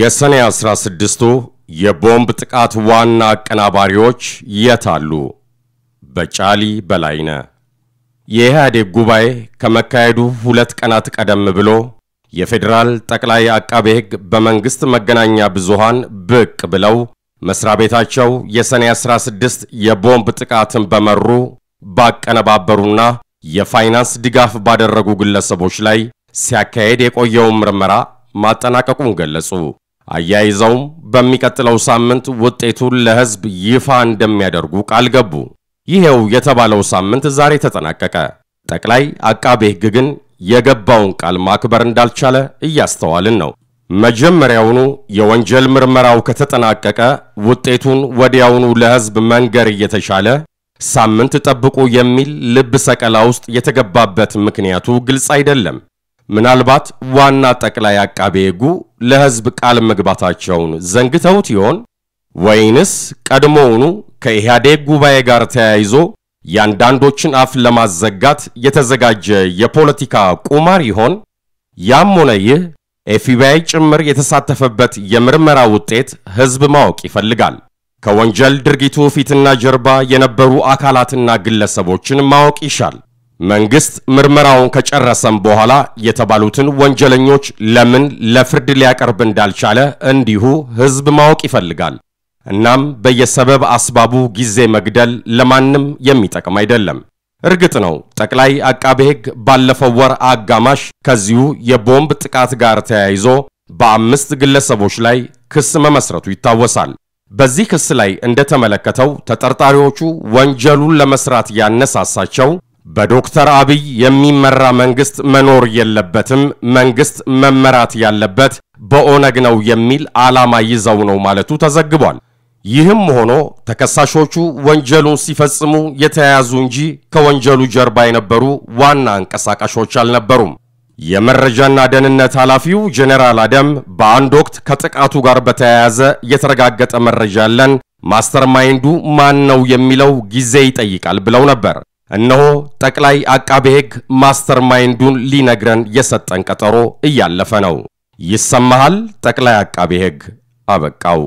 የሰኔ 16ቱ የቦምብ ጥቃት ዋና አቀናባሪዎች የት አሉ? በጫሊ በላይነ የኢህአዴግ ጉባኤ ከመካሄዱ ሁለት ቀናት ቀደም ብሎ የፌዴራል ጠቅላይ አቃቤ ሕግ በመንግሥት መገናኛ ብዙሃን ብቅ ብለው መሥሪያ ቤታቸው የሰኔ 16 የቦምብ ጥቃትን በመሩ ባቀነባበሩና የፋይናንስ ድጋፍ ባደረጉ ግለሰቦች ላይ ሲያካሄድ የቆየውን ምርመራ ማጠናቀቁን ገለጹ። አያይዘውም በሚቀጥለው ሳምንት ውጤቱን ለሕዝብ ይፋ እንደሚያደርጉ ቃል ገቡ። ይሄው የተባለው ሳምንት ዛሬ ተጠናቀቀ። ጠቅላይ አቃቤ ሕግ ግን የገባውን ቃል ማክበር እንዳልቻለ እያስተዋልን ነው። መጀመሪያውኑ የወንጀል ምርመራው ከተጠናቀቀ ውጤቱን ወዲያውኑ ለሕዝብ መንገር እየተቻለ ሳምንት ጠብቁ የሚል ልብ ሰቀላ ውስጥ የተገባበት ምክንያቱ ግልጽ አይደለም። ምናልባት ዋና ጠቅላይ አቃቤ ሕጉ ለሕዝብ ቃል መግባታቸውን ዘንግተውት ይሆን ወይንስ ቀድሞውኑ ከኢህአዴግ ጉባኤ ጋር ተያይዞ የአንዳንዶችን አፍ ለማዘጋት የተዘጋጀ የፖለቲካ ቁማር ይሆን? ያም ሆነ ይህ ኤፍቢአይ ጭምር የተሳተፈበት የምርመራ ውጤት ሕዝብ ማወቅ ይፈልጋል። ከወንጀል ድርጊቱ ፊትና ጀርባ የነበሩ አካላትና ግለሰቦችን ማወቅ ይሻል። መንግስት ምርመራውን ከጨረሰም በኋላ የተባሉትን ወንጀለኞች ለምን ለፍርድ ሊያቀርብ እንዳልቻለ እንዲሁ ህዝብ ማወቅ ይፈልጋል። እናም በየሰበብ አስባቡ ጊዜ መግደል ለማንም የሚጠቅም አይደለም። እርግጥ ነው ጠቅላይ አቃቤ ሕግ ባለፈው ወር አጋማሽ ከዚሁ የቦምብ ጥቃት ጋር ተያይዞ በአምስት ግለሰቦች ላይ ክስ መመስረቱ ይታወሳል። በዚህ ክስ ላይ እንደተመለከተው ተጠርጣሪዎቹ ወንጀሉን ለመስራት ያነሳሳቸው በዶክተር አብይ የሚመራ መንግስት መኖር የለበትም፣ መንግስት መመራት ያለበት በኦነግ ነው የሚል ዓላማ ይዘው ነው ማለቱ ተዘግቧል። ይህም ሆኖ ተከሳሾቹ ወንጀሉን ሲፈጽሙ የተያያዙ እንጂ ከወንጀሉ ጀርባ የነበሩ ዋና አንቀሳቃሾች አልነበሩም። የመረጃና ደህንነት ኃላፊው ጄኔራል አደም በአንድ ወቅት ከጥቃቱ ጋር በተያያዘ የተረጋገጠ መረጃ ያለን ማስተርማይንዱ ማን ነው የሚለው ጊዜ ይጠይቃል ብለው ነበር። እነሆ ጠቅላይ አቃቤ ሕግ ማስተር ማይንዱን ሊነግረን የሰጠን ቀጠሮ እያለፈ ነው። ይሰማሃል ጠቅላይ አቃቤ ሕግ አበቃው።